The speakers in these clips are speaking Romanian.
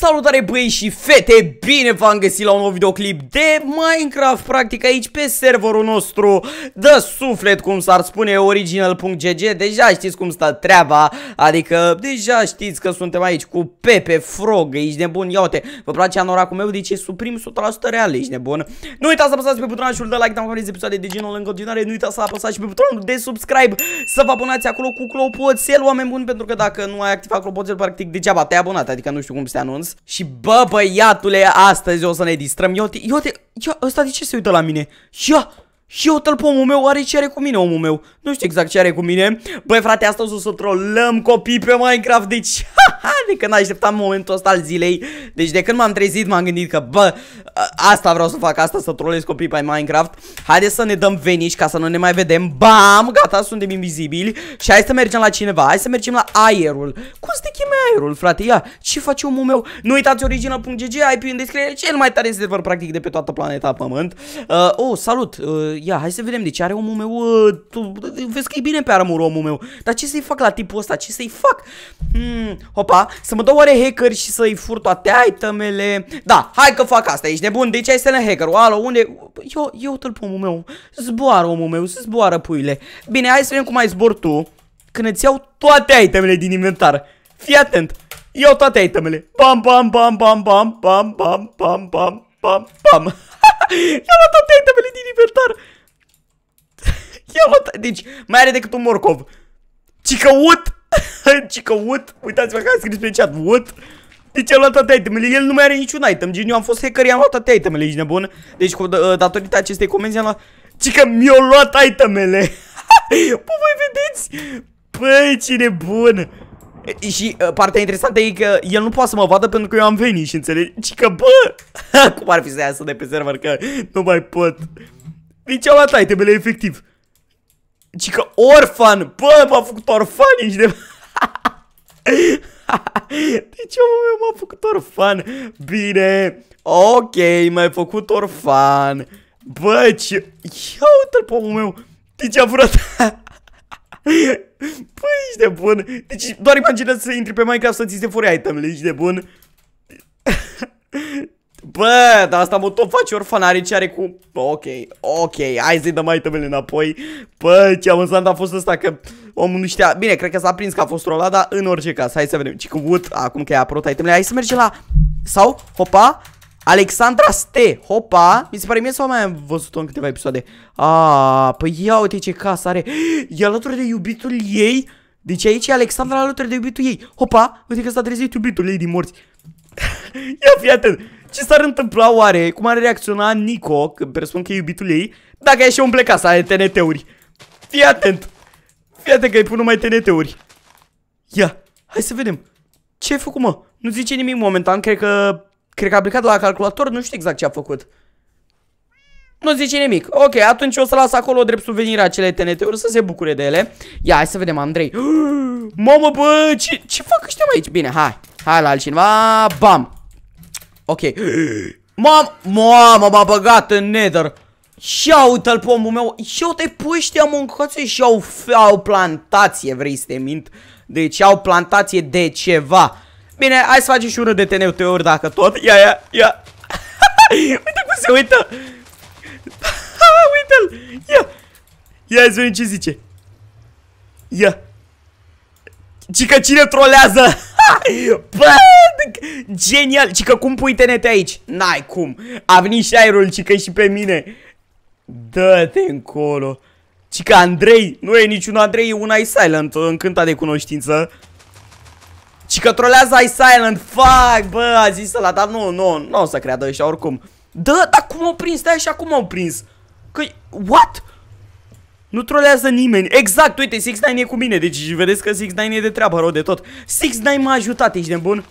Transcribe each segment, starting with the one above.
Salutare băi și fete, bine v-am găsit la un nou videoclip de Minecraft, practic aici pe serverul nostru de suflet, cum s-ar spune, original.gg, deja știți cum stă treaba, adică deja știți că suntem aici cu Pepe Frog, ești nebun, ia uite, vă place anoracul meu, deci e suprim 100% real, ești nebun. Nu uitați să apăsați pe butonul de like, dacă vreți episoade de genul în continuare, nu uitați să apăsați și pe butonul de subscribe, să vă abonați acolo cu clopoțel, oameni buni, pentru că dacă nu ai activat clopoțel, practic degeaba te-ai abonat, adică nu știu cum se anunț. Legends Și bă băiatule, astăzi o să ne distrăm Ia uite, ia uite, ia, ăsta de ce se uită la mine? Ia, și eu tăl omul meu, are ce are cu mine omul meu Nu știu exact ce are cu mine Băi frate, astăzi o să trollăm copii pe Minecraft Deci, ha, ha, de când așteptam momentul ăsta al zilei Deci de când m-am trezit m-am gândit că Bă, asta vreau să fac, asta să trolez copii pe Minecraft Haideți să ne dăm venici ca să nu ne mai vedem Bam, gata, suntem invizibili Și hai să mergem la cineva, hai să mergem la aerul Cum se cheme aerul, frate? Ia, ce face omul meu? Nu uitați original.gg, ai în descriere Cel mai tare server practic de pe toată planeta Pământ uh, Oh, salut, uh, ia, hai să vedem, deci are omul meu, uh, tu, vezi că e bine pe armură omul meu, dar ce să-i fac la tipul ăsta, ce să-i fac? Hmm, hopa, să mă dau oare hacker și să-i fur toate itemele, da, hai că fac asta, ești nebun, deci ai să ne hacker, alo, unde? Eu, eu tot pe omul meu, zboară omul meu, să zboară puile, bine, hai să vedem cum ai zbor tu, când îți iau toate itemele din inventar, fii atent, iau toate itemele, bam, bam, bam, bam, bam, bam, bam, bam, bam, bam, bam, I-a luat toate itemele din inventar. I-a luat... Deci, mai are decât un morcov. Cică what? Uitați-vă că a scris pe chat. What? Deci a luat toate itemele, el nu mai are niciun item Gen, deci, eu am fost hacker, i-am luat toate itemele, ești nebun Deci cu uh, datorită acestei comenzi am luat Cică mi-au luat itemele Păi voi vedeți? Păi, ce nebun și uh, partea interesantă e că el nu poate să mă vadă pentru că eu am venit și înțelegi? Și că bă, cum ar fi să iasă de pe server că nu mai pot. Nici am atat itemele efectiv. Și că orfan, bă, m-a făcut orfan și de... deci omul meu m-a făcut orfan. Bine, ok, m-ai făcut orfan. Bă, ce... Ia uite-l pe omul meu. Deci a vrut? Păi, ești de bun. Deci doar imaginează să intri pe Minecraft să ți se furi itemele, ești de bun. Bă, dar asta mă tot face are ce are cu... Ok, ok, hai să-i dăm itemele înapoi. Bă, ce amuzant a fost asta că omul nu știa... Bine, cred că s-a prins că a fost rolat, dar în orice caz, hai să vedem. Ci cu Wood, acum că e apărut itemele, hai să merge la... Sau, hopa, Alexandra Ste, hopa, mi se pare mie sau mai am văzut-o în câteva episoade. Ah! păi ia uite ce casă are. E alături de iubitul ei. Deci aici e Alexandra alături de iubitul ei. Hopa, uite că s-a trezit iubitul ei din morți. ia fi atât Ce s-ar întâmpla oare? Cum ar reacționa Nico, când presupun că e iubitul ei, dacă ai și umple casa să TNT-uri? Fii atent. Fii atent că îi pun numai TNT-uri. Ia, hai să vedem. Ce ai făcut, mă? Nu zice nimic momentan, cred că Cred că a plecat la calculator, nu știu exact ce a făcut. Nu zice nimic. Ok, atunci o să las acolo drept suvenir acele TNT-uri să se bucure de ele. Ia, hai să vedem, Andrei. Mamă, bă, ce, ce fac ăștia aici? Bine, hai. Hai la altcineva. Bam. Ok. Mam, mamă, m-a băgat în nether. Și uite-l pomul meu. Și uite pe ăștia mâncați și au, au plantație, vrei să te mint. Deci au plantație de ceva. Bine, hai să facem și unul de TNT-uri dacă tot. Ia, ia, ia. Uite cum se uită. Uite-l. Ia. Ia zi ce zice. Ia. Cică cine trolează? Bă, genial. Cică cum pui TNT aici? N-ai cum. A venit și aerul, cică și pe mine. Dă-te încolo. Cică Andrei. Nu e niciun Andrei, e un Silent încântat de cunoștință. Și că trolează ai silent, fuck, bă, a zis ăla, dar nu, nu, nu o să creadă ăștia oricum. Da, dar cum au prins, stai așa, cum au prins? Că, what? Nu trolează nimeni, exact, uite, 6 9 e cu mine, deci vedeți că 6 9 e de treabă rău de tot. 6 9 m-a ajutat, ești de bun?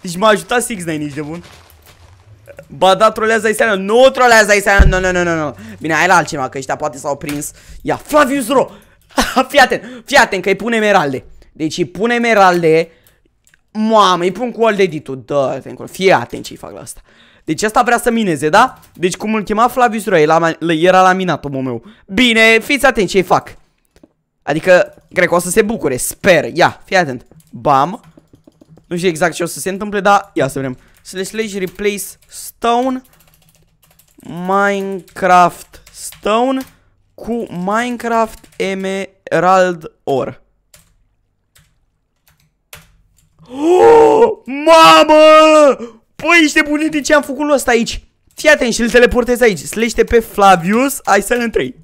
Deci m-a ajutat 6 9 ești de bun? Ba da, trolează ai silent, nu trolează ai silent, nu, no, nu, nu, nu, Bine, hai la altceva, că ăștia poate s-au prins. Ia, Flavius Ro! fii atent, fii atent, că îi pune emeralde. Deci îi pune emeralde Mamă, îi pun cu all dedit da, dă încolo, fie atent ce-i fac la asta Deci asta vrea să mineze, da? Deci cum îl chema Flavius Roy, la, era la minat omul meu Bine, fiți atenți ce-i fac Adică, cred că o să se bucure, sper, ia, fii atent Bam Nu știu exact ce o să se întâmple, dar ia să vedem Slash slash replace stone Minecraft stone Cu Minecraft emerald ore Oh, mamă! Păi, ești nebunit de ce am făcut asta aici? Fii atent și îl teleportez aici. Slește pe Flavius, ai să l întrei.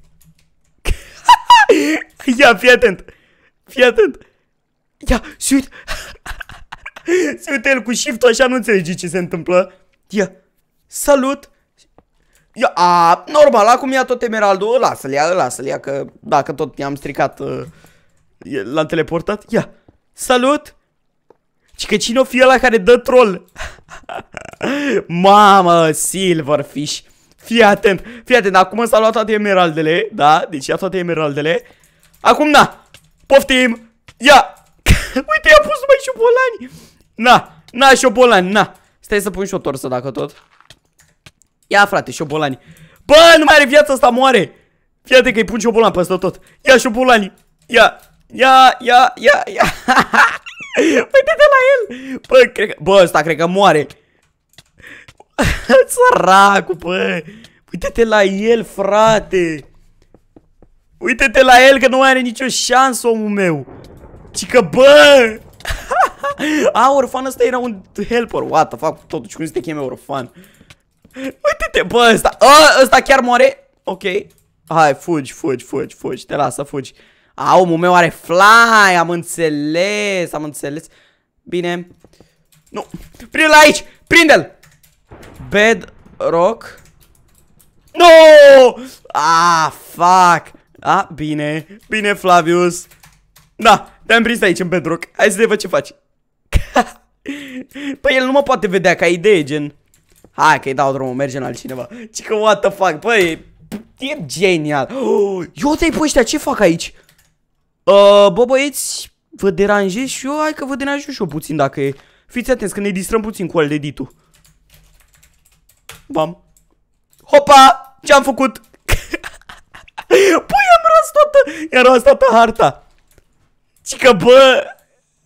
Ia, fii atent. Fii atent. Ia, și uite. se uite el cu shift așa nu înțelegi ce se întâmplă. Ia, salut. Ia, a, normal, acum ia tot emeraldul. Lasă-l ia, lasă-l ia, că dacă tot i-am stricat, uh, l-am teleportat. Ia, salut. Și că cine o fi ăla care dă troll? Mamă, Silverfish. Fii atent, fii atent, acum s au luat toate emeraldele, da? Deci ia toate emeraldele. Acum, na, poftim, ia. Uite, i-a pus mai șobolani. Na, na, șobolani, na. Stai să pun și o torsă dacă tot. Ia, frate, șobolani. Bă, nu mai are viața asta, moare. Fii atent că îi pun șobolan peste tot. Ia șobolani. Ia, ia, ia, ia, ia. Uite-te păi la el! Bă, cred că... Bă, ăsta cred că moare. Săracu, bă! Uite-te la el, frate! Uite-te la el că nu mai are nicio șansă, omul meu! Ci că, bă! A, orfan ăsta era un helper. What the fuck? Totuși, cum se te cheme orfan? Uite-te, bă, ăsta... A, ăsta chiar moare? Ok. Hai, fugi, fugi, fugi, fugi. Te lasă, fugi. A, omul meu are fly, am înțeles, am înțeles. Bine. Nu. Prinde-l aici! Prinde-l! Bedrock. No! Ah, fuck! Ah, bine. Bine, Flavius. Da, te-am prins aici în bedrock. Hai să te văd ce faci. păi el nu mă poate vedea ca idee, gen. Hai că-i dau drumul, mergem la altcineva. Ce că what the fuck, păi, e genial. Oh, eu te-ai pe ăștia, ce fac aici? Uh, bă, băieți, vă deranjez și eu? Hai că vă deranjez și eu puțin dacă e... Fiți atenți că ne distrăm puțin cu al de Ditu. Bam. Hopa! Ce-am făcut? Păi am ras toată... I-am ras toată harta. Cică, bă...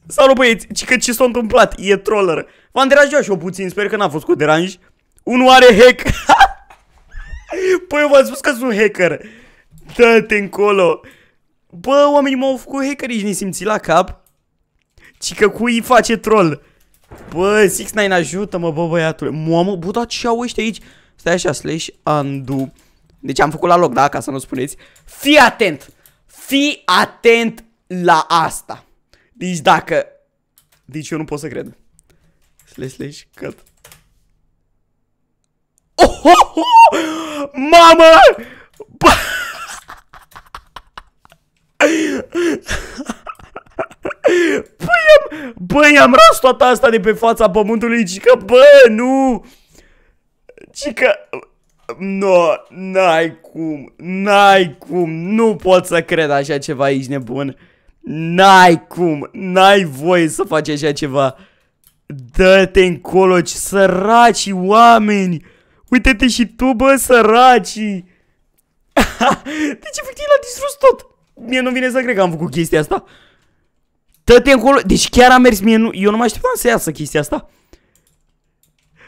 Salut, băieți. Cică, ce s-a întâmplat? E troller. V-am deranjat și eu puțin. Sper că n-a fost cu deranj. Unul are hack. păi eu v-am spus că sunt hacker. Dă-te încolo. Bă, oamenii m-au făcut hackeriști simți la cap. Ci că cui face troll. Bă, 69 ajută-mă, bă, băiatule. Mamă, bă, dar ce au ăștia aici? Stai așa, slash undo. Deci am făcut la loc, da? Ca să nu spuneți. Fii atent! Fii atent la asta. Deci dacă... Deci eu nu pot să cred. Slash, slash, cut. Oh, oh, oh! Mamă! Băi, am ras toată asta de pe fața pământului, Și că, bă, nu! Și că... No, n-ai cum, n-ai cum, nu pot să cred așa ceva, aici nebun. N-ai cum, n-ai voie să faci așa ceva. Dă-te încolo, ci săraci oameni! Uite-te și tu, bă, de deci, efectiv, l-a distrus tot! Mie nu vine să cred că am făcut chestia asta. Tăte încolo. Deci chiar a mers mie. Nu, eu nu mai așteptam să iasă chestia asta.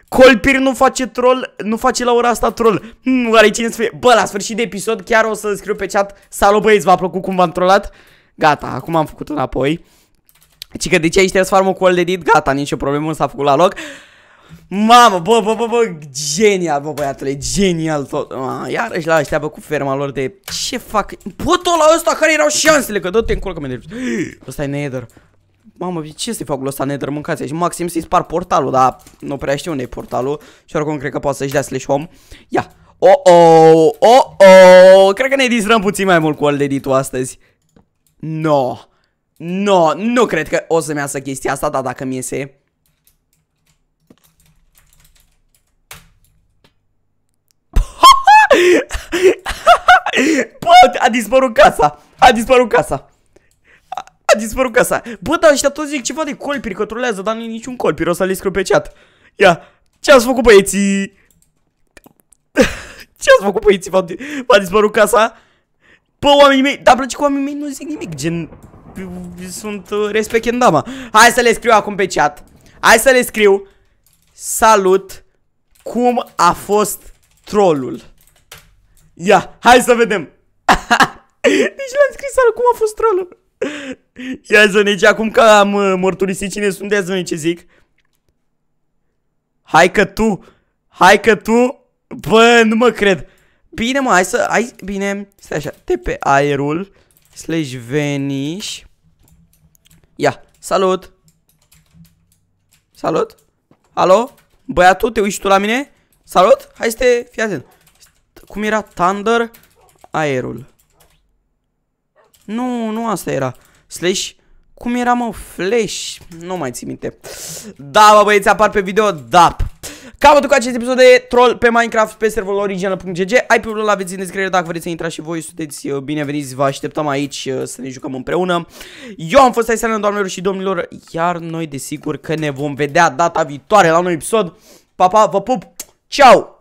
Colpir nu face troll, nu face la ora asta troll. Hmm, oare cine să fie? Bă, la sfârșit de episod chiar o să scriu pe chat. Salut băieți, v-a plăcut cum v-am trollat? Gata, acum am făcut înapoi. Ci deci că de ce aici trebuie să farmă cu de dit? Gata, nicio problemă, s-a făcut la loc. Mamă, bă, bă, bă, bă, genial, bă, băiatule, genial tot. Ah, iarăși la ăștia, bă, cu ferma lor de... Ce fac? Pot la ăsta care erau șansele, că dă-te încolo că mi Ăsta e Nether. Mamă, ce să-i fac ăsta Nether, mâncați aici. Maxim să-i spar portalul, dar nu prea știu unde e portalul. Și oricum cred că poate să-și dea slash home. Ia. Oh, oh, oh, oh. Cred că ne distrăm puțin mai mult cu old editul astăzi. No. No, nu cred că o să-mi iasă chestia asta, dar dacă mi iese... Bă, a dispărut casa. A dispărut casa. A, a dispărut casa. Bă, dar ăștia toți zic ceva de colpiri, că trolează, dar nu e niciun colpir. O să le scriu pe chat. Ia, ce ați făcut băieții? ce ați făcut băieții? V-a dispărut casa? Bă, oamenii mei, dar plăci cu oamenii mei nu zic nimic, gen... Sunt uh, respectendama. Hai să le scriu acum pe chat. Hai să le scriu. Salut. Cum a fost trollul? Ia, hai să vedem. deci l-am scris cum a fost trollul. Ia zănici, acum că am uh, mărturisit cine sunt, ia ce zic. Hai că tu, hai că tu, bă, nu mă cred. Bine mă, hai să, hai, bine, stai așa, de pe aerul, slash veniș. Ia, salut. Salut. Alo? Băiatul, te uiți tu la mine? Salut? Hai să te fii atent cum era? Thunder, aerul. Nu, nu asta era. Slash, cum era mă? Flash, nu mai țin minte. Da, bă băieți, apar pe video, da. Capătul cu acest episod de troll pe Minecraft pe serverul original.gg Ai pe la aveți în descriere dacă vreți să intrați și voi Sunteți uh, bineveniți, vă așteptăm aici uh, să ne jucăm împreună Eu am fost Aiselan, doamnelor și domnilor Iar noi desigur că ne vom vedea data viitoare la un episod Pa, pa, vă pup, ceau!